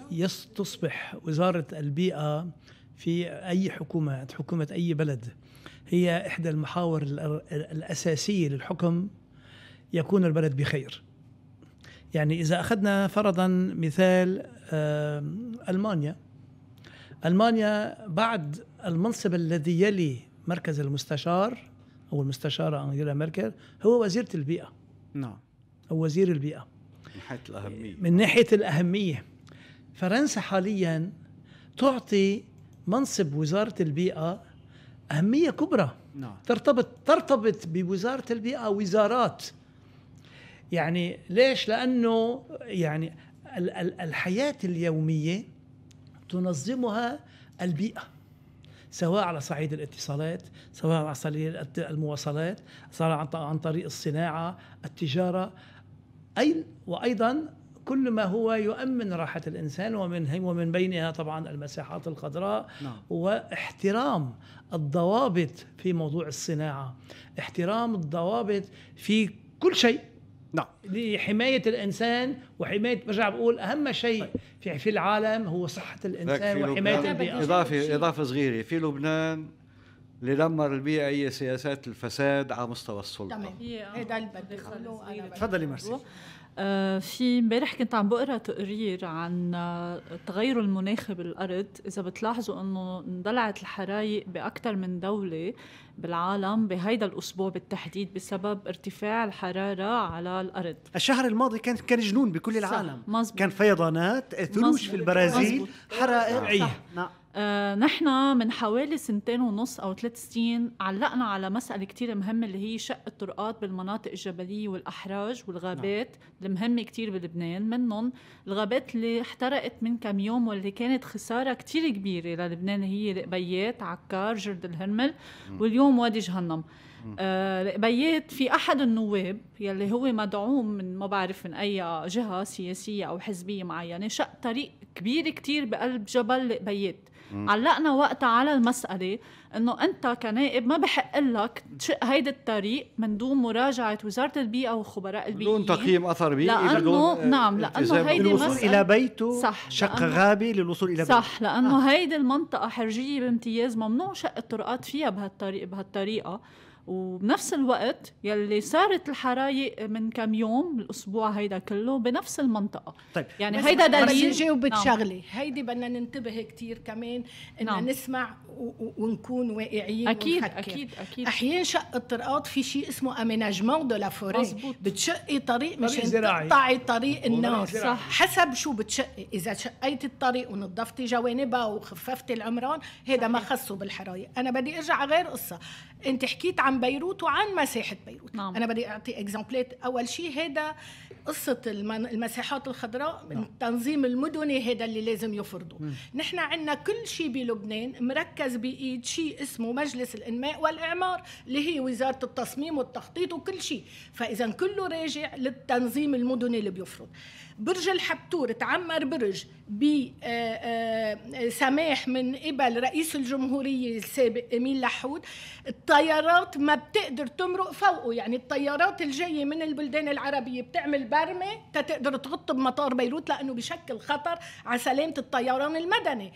تصبح وزارة البيئة في أي حكومة حكومة أي بلد هي إحدى المحاور الأساسية للحكم يكون البلد بخير يعني إذا أخذنا فرضا مثال آه، ألمانيا ألمانيا بعد المنصب الذي يلي مركز المستشار أو المستشارة أنجيلا ميركل هو وزيرة البيئة نعم أو وزير البيئة من ناحية الأهمية من ناحية الأهمية فرنسا حاليا تعطي منصب وزارة البيئة أهمية كبرى نعم. ترتبط ترتبط بوزارة البيئة وزارات يعني ليش لانه يعني الحياه اليوميه تنظمها البيئه سواء على صعيد الاتصالات سواء على صعيد المواصلات سواء عن طريق الصناعه التجاره اي وايضا كل ما هو يؤمن راحة الإنسان ومن ومن بينها طبعا المساحات الخضراء نعم. واحترام الضوابط في موضوع الصناعة احترام الضوابط في كل شيء نعم لحمايه الانسان وحمايه برجع بقول اهم شيء في في العالم هو صحه الانسان وحمايه البيئه اضافه اضافه صغيره في لبنان اللي دمر البيئة هي سياسات الفساد على مستوى السلطة تمام آه. هذا اللي بدي تفضلي مرسي آه، في امبارح كنت عم بقرا تقرير عن آه، تغير المناخ بالارض اذا بتلاحظوا انه اندلعت الحرايق باكثر من دوله بالعالم بهيدا الاسبوع بالتحديد بسبب ارتفاع الحراره على الارض الشهر الماضي كان كان جنون بكل العالم مزبوط. كان فيضانات ثلوج في البرازيل مزبوط. حرائق إيه. نعم. نعم. آه، نحن من حوالي سنتين ونص او ثلاث سنين علقنا على مساله كثير مهمه اللي هي شق الطرقات بالمناطق الجبليه والاحراج والغابات نعم. المهمه كثير بلبنان منهم الغابات اللي احترقت من كم يوم واللي كانت خساره كثير كبيره للبنان هي القبيات عكار جرد الهرمل واليوم وادي جهنم القبيات آه، في احد النواب يلي هو مدعوم من ما بعرف من اي جهه سياسيه او حزبيه معينه شق طريق كبير كتير بقلب جبل القبيات علقنا وقتها على المسألة انه انت كنائب ما بحق لك تشق هيدا الطريق من دون مراجعة وزارة البيئة وخبراء البيئة دون تقييم اثر بيئي لأنه بدون آه، نعم لأنه هيدي الوصول الى بيته صح شق غابي للوصول الى بيته صح لأنه آه. هيدي المنطقة حرجية بامتياز ممنوع شق الطرقات فيها بهالطريق بهالطريقة وبنفس الوقت يلي صارت الحرايق من كم يوم الاسبوع هيدا كله بنفس المنطقه طيب يعني هيدا دليل بس جاوبت نعم. شغله هيدي بدنا ننتبه كثير كمان ان نعم. نسمع ونكون واقعيين اكيد أكيد. اكيد اكيد احيانا شق الطرقات في شيء اسمه اميناجمون دو لا فوري بتشقي طريق مشان تقطعي طريق الناس صح. حسب شو بتشقي اذا شقيتي الطريق ونظفتي جوانبها وخففتي العمران هذا ما خصه بالحرايق انا بدي ارجع غير قصه انت حكيت عن بيروت وعن مساحه بيروت نعم. انا بدي اعطي اكزامبلات اول شيء هذا قصه المساحات الخضراء نعم. التنظيم المدني هذا اللي لازم يفرضه نحن عندنا كل شيء بلبنان مركز بايد شيء اسمه مجلس الانماء والاعمار اللي هي وزاره التصميم والتخطيط وكل شيء فاذا كله راجع للتنظيم المدني اللي بيفرض برج الحبتور تعمر برج بسماح آه، آه، من قبل رئيس الجمهورية السابق إميل لحود الطيارات ما بتقدر تمرق فوقه يعني الطيارات الجاية من البلدان العربية بتعمل برمة تقدر تغط بمطار بيروت لأنه بشكل خطر على سلامة الطيران المدني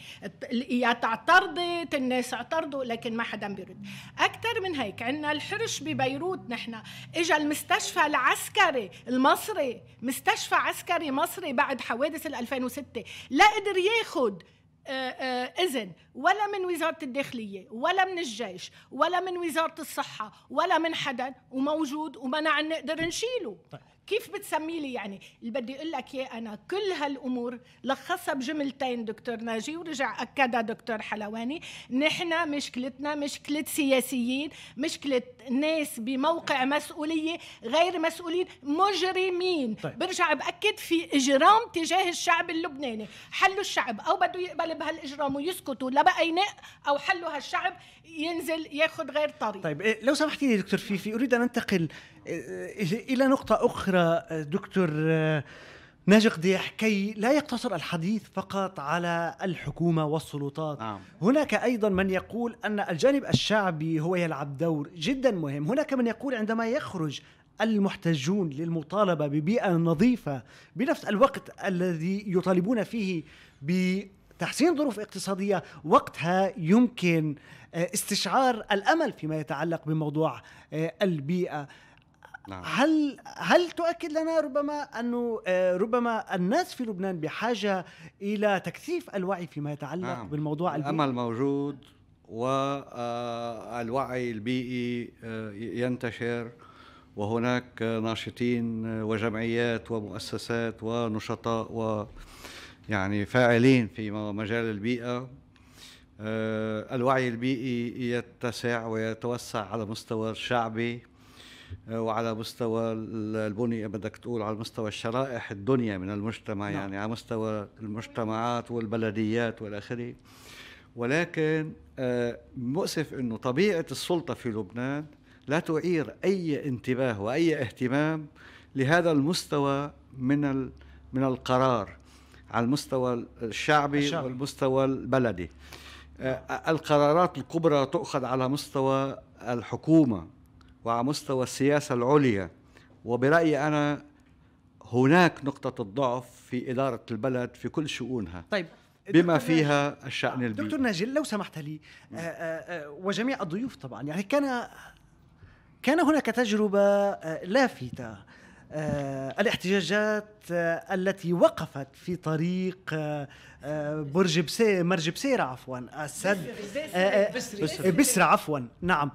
الإيات اعترضت الناس اعترضوا لكن ما حدا بيرد أكثر من هيك عندنا الحرش ببيروت نحن إجا المستشفى العسكري المصري مستشفى عسكري مصري بعد حوادث 2006 لا قدر ياخد آه، آه، اذن ولا من وزاره الداخليه ولا من الجيش ولا من وزاره الصحه ولا من حدا وموجود ومنع نقدر نشيله طيب. كيف بتسمي لي يعني اللي بدي اقول لك اياه انا كل هالامور لخصها بجملتين دكتور ناجي ورجع اكدها دكتور حلواني نحن مشكلتنا مشكله سياسيين مشكله ناس بموقع مسؤوليه غير مسؤولين مجرمين طيب. برجع باكد في اجرام تجاه الشعب اللبناني حلوا الشعب او بده يقبل بهالاجرام ويسكتوا لا بقى ينق او حلوا هالشعب ينزل ياخذ غير طريق طيب إيه، لو سمحتي دكتور فيفي اريد ان انتقل الى نقطه اخرى دكتور ناجي قديح كي لا يقتصر الحديث فقط على الحكومة والسلطات آه. هناك أيضا من يقول أن الجانب الشعبي هو يلعب دور جدا مهم هناك من يقول عندما يخرج المحتجون للمطالبة ببيئة نظيفة بنفس الوقت الذي يطالبون فيه بتحسين ظروف اقتصادية وقتها يمكن آه، استشعار الأمل فيما يتعلق بموضوع آه، البيئة نعم. هل هل تؤكد لنا ربما انه آه، ربما الناس في لبنان بحاجه الى تكثيف الوعي فيما يتعلق نعم. بالموضوع البيئي؟ الامل موجود والوعي آه، البيئي آه، ينتشر وهناك ناشطين وجمعيات ومؤسسات ونشطاء و يعني فاعلين في مجال البيئه الوعي البيئي يتسع ويتوسع على مستوى الشعبي وعلى مستوى البنية بدك تقول على مستوى الشرائح الدنيا من المجتمع نعم. يعني على مستوى المجتمعات والبلديات والآخرة ولكن آه، مؤسف أنه طبيعة السلطة في لبنان لا تعير أي انتباه وأي اهتمام لهذا المستوى من من القرار على المستوى الشعبي, الشعبي. والمستوى البلدي آه، القرارات الكبرى تؤخذ على مستوى الحكومه وعلى مستوى السياسة العليا وبرأيي أنا هناك نقطة الضعف في إدارة البلد في كل شؤونها طيب بما فيها الشأن البيئي دكتور ناجل لو سمحت لي آه، آه، آه، وجميع الضيوف طبعا يعني كان كان هناك تجربة لافتة آه، الاحتجاجات آه، التي وقفت في طريق آه، برج بسي مرج بسيرة عفوا السد بسرة عفوا نعم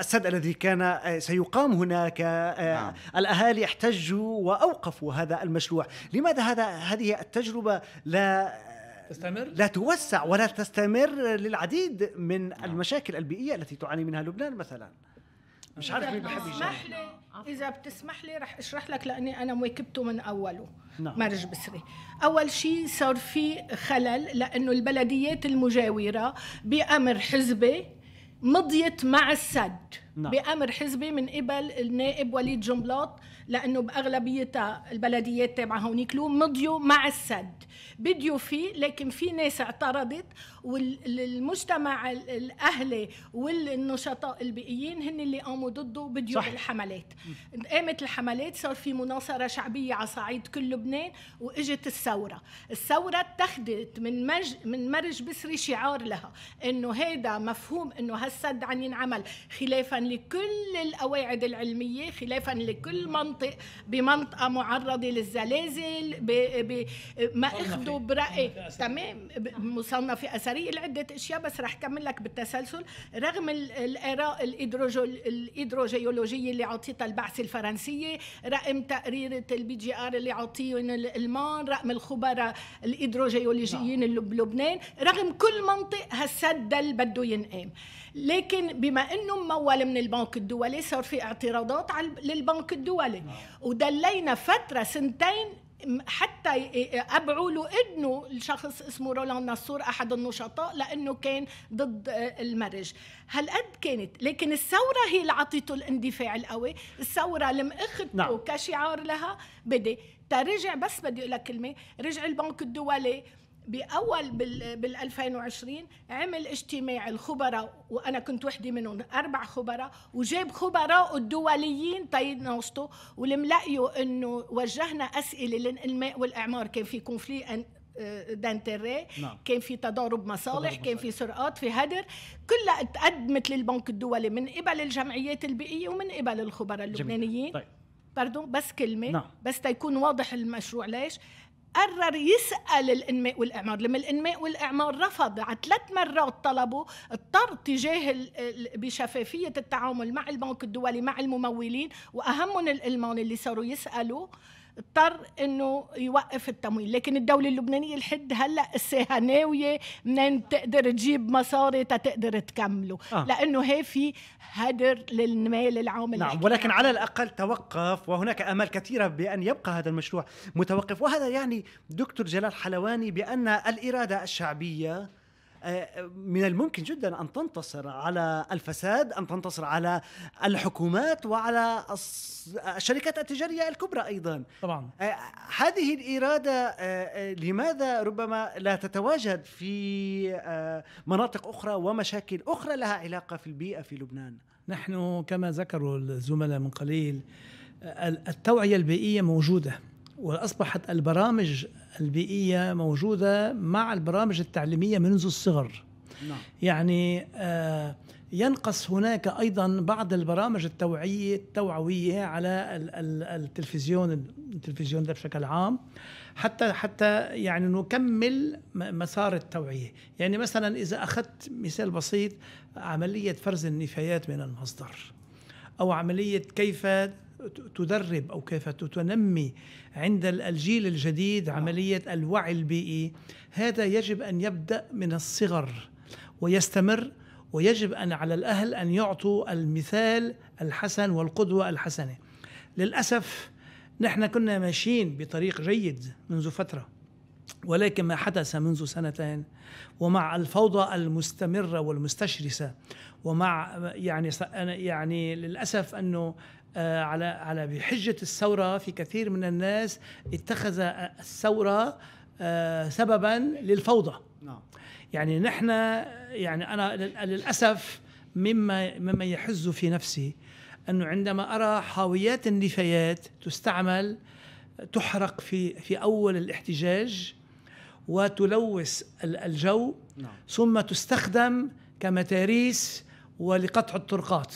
السد الذي كان سيقام هناك نعم. الأهالي احتجوا وأوقفوا هذا المشروع لماذا هذا هذه التجربة لا تستمر؟ لا توسع ولا تستمر للعديد من نعم. المشاكل البيئية التي تعاني منها لبنان مثلا مش عارف مين بحب يجرب لي اذا بتسمح لي رح اشرح لك لاني انا مواكبته من اوله نعم. مرج بسري اول شيء صار في خلل لانه البلديات المجاوره بامر حزبي مضيت مع السد نعم. بامر حزبي من قبل النائب وليد جنبلاط لانه باغلبيتها البلديات تابعه هونيك له مضيوا مع السد بديوا فيه لكن في ناس اعترضت والمجتمع الاهلي والنشطاء البيئيين هن اللي قاموا ضده بديوا الحملات قامت الحملات صار في مناصره شعبيه على صعيد كل لبنان واجت الثوره الثوره اتخذت من مج... من مرج بسري شعار لها انه هذا مفهوم انه هالسد عن ينعمل خلافا لكل القواعد العلمية خلافا لكل منطق بمنطقة معرضة للزلازل ب... ب... ما أخذوا برأي تمام مصنفة أثرية لعدة أشياء بس رح كمل لك بالتسلسل رغم الآراء الإيدروجيولوجية اللي عطيتها البعث الفرنسية رقم تقرير البي جي ار اللي عطيهم الالمان رقم الخبراء الإيدروجيولوجيين نعم. اللي بلبنان رغم كل منطق هالسد بده ينقام لكن بما انه ممول من البنك الدولي صار في اعتراضات للبنك الدولي نعم. ودلينا فتره سنتين حتى ابعوا له ابنه الشخص اسمه رولان نصور احد النشطاء لانه كان ضد آه، المرج هالقد كانت لكن الثوره هي اللي عطيته الاندفاع القوي الثوره لم اخذته نعم. كشعار لها بدي ترجع بس بدي اقول لك كلمه رجع البنك الدولي باول بال 2020 عمل اجتماع الخبراء وانا كنت وحده منهم اربع خبراء وجاب خبراء الدوليين طيب ولم لقيوا انه وجهنا اسئله للانماء والاعمار كان في كونفلي دانتري آه، نعم. كان في تضارب مصالح تضارب كان في سرقات في هدر كلها تقدمت للبنك الدولي من قبل الجمعيات البيئيه ومن قبل الخبراء اللبنانيين جميل. طيب. باردون بس كلمه نعم. بس تيكون واضح المشروع ليش قرر يسأل الإنماء والإعمار لما الإنماء والإعمار رفض على ثلاث مرات طلبوا اضطر تجاه بشفافية التعامل مع البنك الدولي مع الممولين وأهمهم الألمان اللي صاروا يسألوا اضطر انه يوقف التمويل لكن الدوله اللبنانيه لحد هلا الساحه ناويه منين تقدر تجيب مصاري تقدر تكمله آه. لانه هي في هدر للمال العام نعم ولكن على الاقل توقف وهناك امال كثيره بان يبقى هذا المشروع متوقف وهذا يعني دكتور جلال حلواني بان الاراده الشعبيه من الممكن جدا ان تنتصر على الفساد ان تنتصر على الحكومات وعلى الشركات التجاريه الكبرى ايضا طبعا آه، هذه الاراده آه، آه، لماذا ربما لا تتواجد في مناطق اخرى ومشاكل اخرى لها علاقه في البيئه في لبنان نحن كما ذكروا الزملاء من قليل التوعيه البيئيه موجوده واصبحت البرامج البيئيه موجوده مع البرامج التعليميه منذ الصغر نعم. يعني آه، ينقص هناك ايضا بعض البرامج التوعيه التوعويه على التلفزيون التلفزيون ده بشكل عام حتى حتى يعني نكمل مسار التوعيه، يعني مثلا اذا اخذت مثال بسيط عمليه فرز النفايات من المصدر او عمليه كيف تدرب او كيف تنمي عند الجيل الجديد آه. عمليه الوعي البيئي هذا يجب ان يبدا من الصغر ويستمر ويجب ان على الاهل ان يعطوا المثال الحسن والقدوه الحسنه للاسف نحن كنا ماشيين بطريق جيد منذ فتره ولكن ما حدث منذ سنتين ومع الفوضى المستمره والمستشرسه ومع يعني يعني للاسف انه آه، على على بحجه الثوره في كثير من الناس اتخذ الثوره آه، سببا للفوضى نعم يعني نحن يعني انا للاسف مما مما يحز في نفسي انه عندما ارى حاويات النفايات تستعمل تحرق في في اول الاحتجاج وتلوث الجو نعم. ثم تستخدم كمتاريس ولقطع الطرقات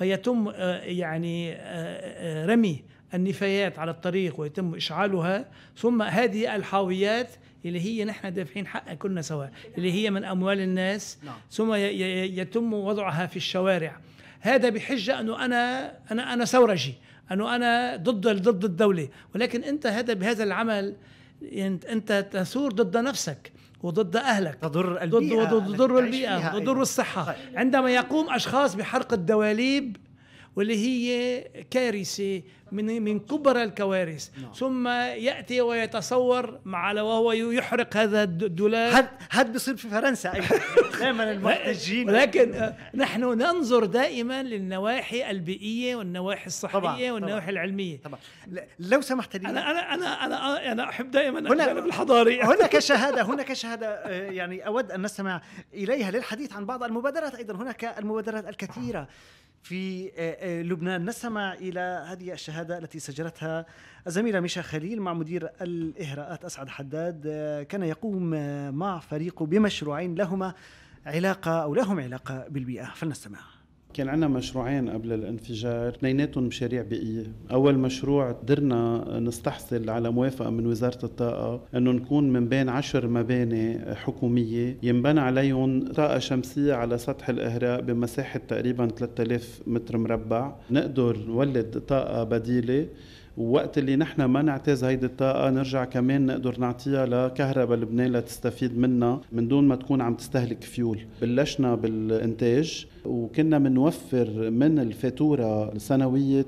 فيتم آه، يعني آه، آه، رمي النفايات على الطريق ويتم اشعالها ثم هذه الحاويات اللي هي نحن دافعين حقها كلنا سوا اللي هي من اموال الناس نعم. ثم يتم وضعها في الشوارع هذا بحجه انه انا انا انا ثورجي انه انا ضد ضد الدوله ولكن انت هذا بهذا العمل انت تثور ضد نفسك وضد اهلك تضر البيئه ضد تضر البيئه تضر الصحه طيب. عندما يقوم اشخاص بحرق الدواليب واللي هي كارثه من من كبرى الكوارث نعم. ثم ياتي ويتصور مع وهو يحرق هذا الدولاب هاد هاد بيصير في فرنسا ايضا دائما المحتجين ولكن آه، نحن ننظر دائما للنواحي البيئيه والنواحي الصحيه طبعا والنواحي طبعا العلميه طبعا لو سمحت لي انا انا انا انا, أنا احب دائما الجانب الحضاري هناك شهاده هناك شهاده آه، يعني اود ان نستمع اليها للحديث عن بعض المبادرات ايضا هناك المبادرات الكثيره في آه، لبنان نستمع الى هذه الشهاده الشهاده التي سجلتها الزميلة ميشا خليل مع مدير الإهراءات أسعد حداد آه، كان يقوم آه، مع فريقه بمشروعين لهما علاقة أو لهم علاقة بالبيئة فلنستمع كان عندنا مشروعين قبل الانفجار اثنيناتهم مشاريع بيئيه اول مشروع قدرنا نستحصل على موافقه من وزاره الطاقه انه نكون من بين عشر مباني حكوميه ينبنى عليهم طاقه شمسيه على سطح الاهراء بمساحه تقريبا 3000 متر مربع نقدر نولد طاقه بديله ووقت اللي نحن ما نعتاز هيدي الطاقة نرجع كمان نقدر نعطيها لكهرباء لبنان لتستفيد منها من دون ما تكون عم تستهلك فيول بلشنا بالإنتاج وكنا بنوفر من الفاتوره السنويه 22%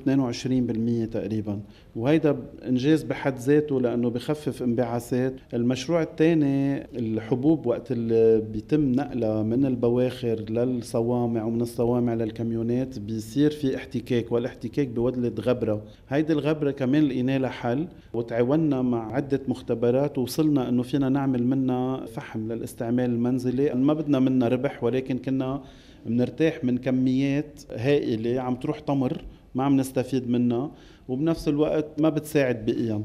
تقريبا وهيدا انجاز بحد ذاته لانه بخفف انبعاثات المشروع الثاني الحبوب وقت اللي بيتم نقلها من البواخر للصوامع ومن الصوامع للكاميونات بيصير في احتكاك والاحتكاك بودله غبره هيدي الغبره كمان لقينا لها حل وتعاوننا مع عده مختبرات ووصلنا انه فينا نعمل منها فحم للاستعمال المنزلي ما بدنا منها ربح ولكن كنا بنرتاح من كميات هائله عم تروح تمر ما عم نستفيد منها وبنفس الوقت ما بتساعد بقيا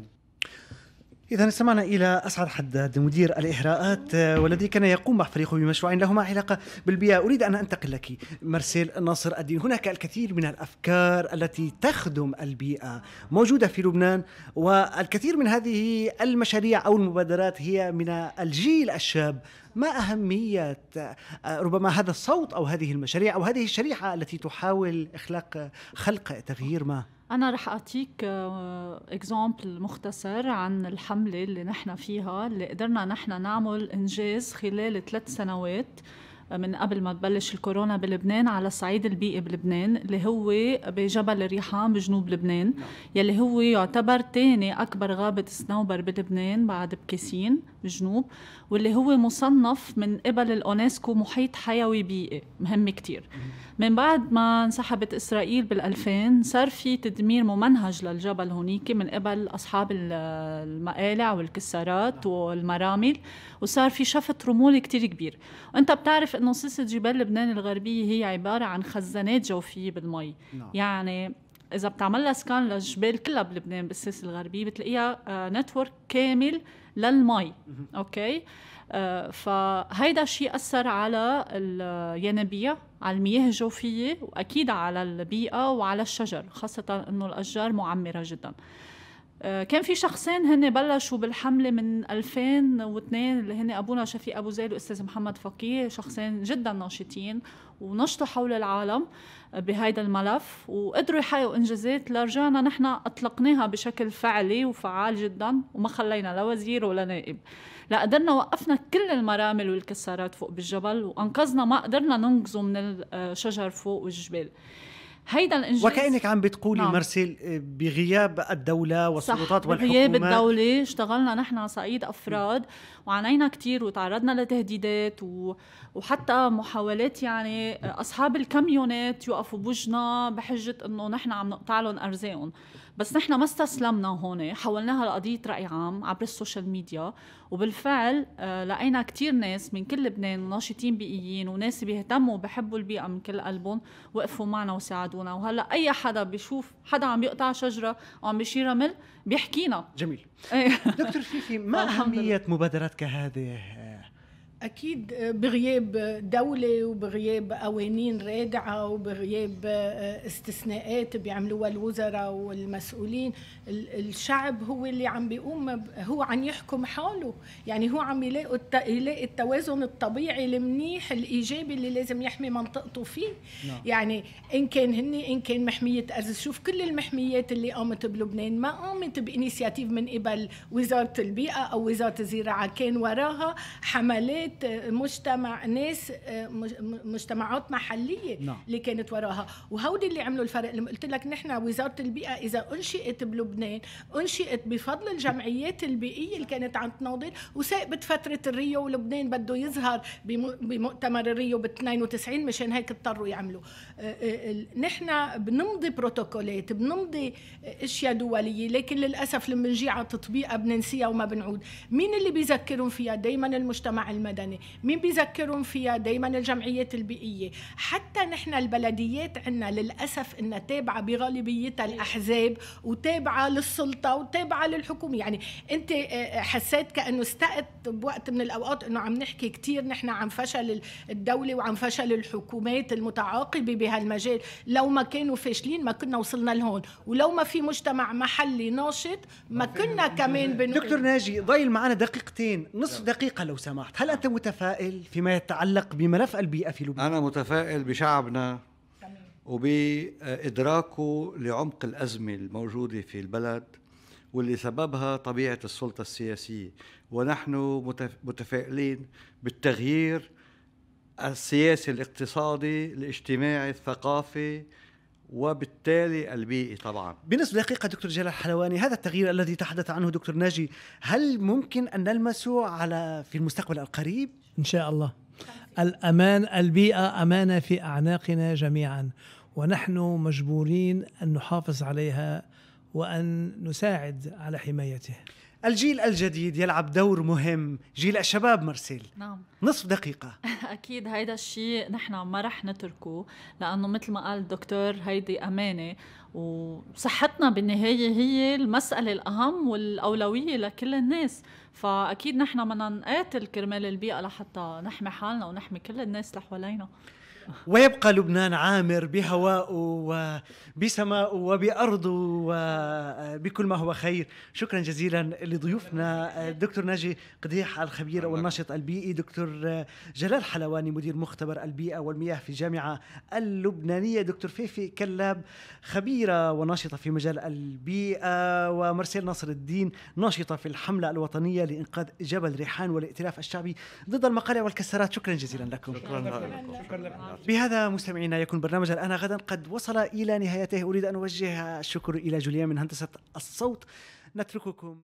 إذا استمعنا إلى أسعد حداد مدير الإهراءات آه، والذي كان يقوم مع فريقه بمشروعين لهما علاقة بالبيئة أريد أن أنتقل لك مرسيل ناصر الدين هناك الكثير من الأفكار التي تخدم البيئة موجودة في لبنان والكثير من هذه المشاريع أو المبادرات هي من الجيل الشاب ما أهمية آه، ربما هذا الصوت أو هذه المشاريع أو هذه الشريحة التي تحاول إخلاق خلق تغيير ما؟ أنا رح أعطيك آه، اكزامبل مختصر عن الحملة اللي نحن فيها اللي قدرنا نحن نعمل إنجاز خلال ثلاث سنوات آه، من قبل ما تبلش الكورونا بلبنان على الصعيد البيئي بلبنان اللي هو بجبل الريحان بجنوب لبنان يلي هو يعتبر تاني أكبر غابة سنوبر بلبنان بعد بكسين بالجنوب واللي هو مصنف من قبل الأونسكو محيط حيوي بيئي مهم كتير من بعد ما انسحبت إسرائيل بال2000 صار في تدمير ممنهج للجبل هونيك من قبل أصحاب المقالع والكسارات والمرامل وصار في شفط رمولي كتير كبير وانت بتعرف انه سلسله جبال لبنان الغربيه هي عباره عن خزانات جوفيه بالمي نعم. يعني اذا بتعمل لها سكان للجبال كلها بلبنان بالسلسله الغربيه بتلاقيها نتورك آه، كامل للمي اوكي آه، فهيدا الشيء اثر على الينابيع على المياه الجوفيه واكيد على البيئه وعلى الشجر خاصه انه الاشجار معمره جدا آه، كان في شخصين هن بلشوا بالحملة من 2002 اللي هن أبونا شفيق أبو زيد وأستاذ محمد فقيه شخصين جدا ناشطين ونشطوا حول العالم آه، بهيدا الملف وقدروا يحققوا إنجازات لرجعنا نحن أطلقناها بشكل فعلي وفعال جدا وما خلينا لا وزير ولا نائب لا قدرنا وقفنا كل المرامل والكسارات فوق بالجبل وأنقذنا ما قدرنا ننقذه من الشجر آه، فوق والجبال هيدا الانجاز وكانك عم بتقولي نعم. مرسيل آه، بغياب الدوله والسلطات صح. والحكومه بغياب الدوله اشتغلنا نحن على صعيد افراد وعانينا كثير وتعرضنا لتهديدات و... وحتى محاولات يعني اصحاب الكاميونات يوقفوا بوجنا بحجه انه نحن عم نقطع لهم ارزاقهم بس نحن ما استسلمنا هون حولناها لقضيه راي عام عبر السوشيال ميديا وبالفعل آه، لقينا كتير ناس من كل لبنان ناشطين بيئيين وناس بيهتموا وبحبوا البيئه من كل قلبهم وقفوا معنا وساعدونا وهلا اي حدا بيشوف حدا عم يقطع شجره او عم بيشير رمل بيحكينا جميل إيه. دكتور فيفي ما اهميه مبادرات كهذه أكيد آه، بغياب آه، دولة وبغياب قوانين راجعة وبغياب آه، استثناءات بيعملوها الوزراء والمسؤولين الشعب هو اللي عم بيقوم هو عم يحكم حاله يعني هو عم يلاقي يلاقي التوازن الطبيعي المنيح الإيجابي اللي لازم يحمي منطقته فيه نعم. يعني إن كان هني إن كان محمية أرز شوف كل المحميات اللي قامت بلبنان ما قامت بإنيسياتيف من قبل وزارة البيئة أو وزارة الزراعة كان وراها حملات كانت مجتمع ناس آه، مجتمعات محليه نعم. اللي كانت وراها وهودي اللي عملوا الفرق لما قلت لك نحن وزاره البيئه اذا انشئت بلبنان انشئت بفضل الجمعيات البيئيه اللي كانت عم تناضل وسابت فتره الريو ولبنان بده يظهر بمؤتمر الريو ب 92 مشان هيك اضطروا يعملوا آه، آه، نحن بنمضي بروتوكولات بنمضي اشياء دوليه لكن للاسف لما نجي على تطبيقها بننسيها وما بنعود مين اللي بيذكرهم فيها دائما المجتمع المدني المدني مين بيذكرون فيها دائما الجمعيات البيئيه حتى نحن البلديات عنا للاسف انها تابعه بغالبيتها إيه. الاحزاب وتابعه للسلطه وتابعه للحكومه يعني انت آه، آه، حسيت كانه استقت بوقت من الاوقات انه عم نحكي كثير نحن عن فشل الدوله وعن فشل الحكومات المتعاقبه بهالمجال لو ما كانوا فاشلين ما كنا وصلنا لهون ولو ما في مجتمع محلي ناشط ما كنا كمان بن... دكتور ناجي ضايل معنا دقيقتين نصف نعم. دقيقه لو سمحت هل انت متفائل فيما يتعلق بملف البيئة في لبنان؟ أنا متفائل بشعبنا وبإدراكه لعمق الأزمة الموجودة في البلد واللي سببها طبيعة السلطة السياسية ونحن متفائلين بالتغيير السياسي الاقتصادي الاجتماعي الثقافي وبالتالي البيئي طبعا بالنسبة لحقيقة دكتور جلال حلواني هذا التغيير الذي تحدث عنه دكتور ناجي هل ممكن أن نلمسه على في المستقبل القريب؟ إن شاء الله الأمان البيئة أمانة في أعناقنا جميعا ونحن مجبورين أن نحافظ عليها وأن نساعد على حمايته الجيل الجديد يلعب دور مهم جيل الشباب مرسيل نعم نصف دقيقة أكيد هيدا الشيء نحن ما رح نتركه لأنه مثل ما قال الدكتور هيدي أمانة وصحتنا بالنهاية هي المسألة الأهم والأولوية لكل الناس فأكيد نحن بدنا نقاتل كرمال البيئة لحتى نحمي حالنا ونحمي كل الناس اللي حوالينا ويبقى لبنان عامر بهوائه وبسمائه وبأرضه وبكل ما هو خير شكرا جزيلا لضيوفنا دكتور ناجي قديح الخبير والناشط البيئي دكتور جلال حلواني مدير مختبر البيئة والمياه في الجامعة اللبنانية دكتور فيفي كلاب خبيرة وناشطة في مجال البيئة ومرسيل ناصر الدين ناشطة في الحملة الوطنية لإنقاذ جبل ريحان والائتلاف الشعبي ضد المقالع والكسرات شكرا جزيلا لكم شكرا, لكم شكرا لكم بهذا مستمعينا يكون برنامج الآن غدا قد وصل إلى نهايته أريد أن أوجه الشكر إلى جوليان من هندسة الصوت نترككم